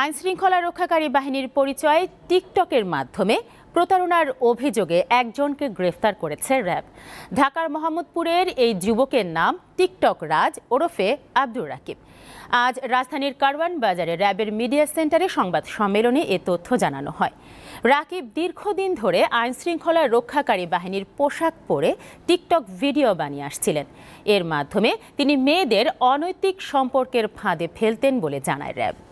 আইন শৃঙ্খলা রক্ষাকারী বাহিনীর পরিচয়ে টিকটকের মাধ্যমে প্রতারণার অভিযোগে একজনকে গ্রেফতার করেছে র্যাব ঢাকার মোহাম্মদপুরের এই যুবকের নাম টিকটক রাজ ওরফে আব্দুর রাকিব আজ রাজধানীর কারওয়ান বাজারে র্যাবের মিডিয়া সেন্টারে সংবাদ সম্মেলনে এ তথ্য জানানো হয় রাকিব দীর্ঘদিন ধরে আইনশৃঙ্খলা রক্ষাকারী বাহিনীর পোশাক পরে টিকটক ভিডিও বানিয়ে আসছিলেন এর মাধ্যমে তিনি মেয়েদের অনৈতিক সম্পর্কের ফাঁদে ফেলতেন বলে জানায় র্যাব